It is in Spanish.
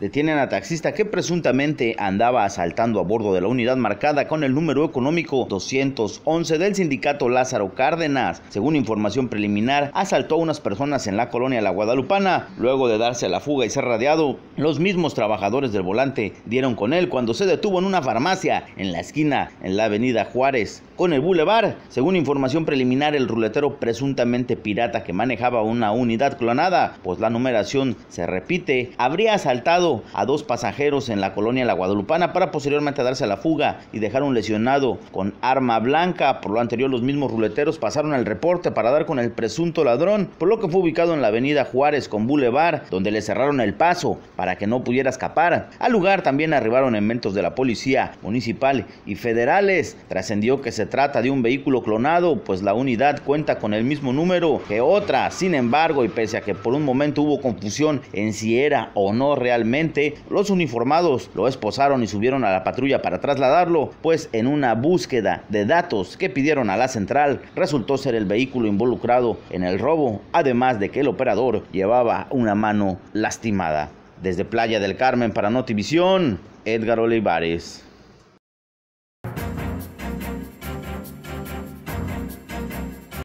Detienen a taxista que presuntamente andaba asaltando a bordo de la unidad marcada con el número económico 211 del sindicato Lázaro Cárdenas. Según información preliminar, asaltó a unas personas en la colonia La Guadalupana. Luego de darse la fuga y ser radiado, los mismos trabajadores del volante dieron con él cuando se detuvo en una farmacia en la esquina en la avenida Juárez con el Boulevard. Según información preliminar, el ruletero presuntamente pirata que manejaba una unidad clonada, pues la numeración se repite, habría asaltado a dos pasajeros en la colonia La Guadalupana para posteriormente darse a la fuga y dejar un lesionado con arma blanca. Por lo anterior, los mismos ruleteros pasaron al reporte para dar con el presunto ladrón, por lo que fue ubicado en la avenida Juárez con Boulevard, donde le cerraron el paso para que no pudiera escapar. Al lugar también arribaron elementos de la policía municipal y federales. Trascendió que se trata de un vehículo clonado, pues la unidad cuenta con el mismo número que otra. Sin embargo, y pese a que por un momento hubo confusión en si era o no realmente, los uniformados lo esposaron y subieron a la patrulla para trasladarlo, pues en una búsqueda de datos que pidieron a la central, resultó ser el vehículo involucrado en el robo, además de que el operador llevaba una mano lastimada. Desde Playa del Carmen para Notivisión, Edgar Olivares.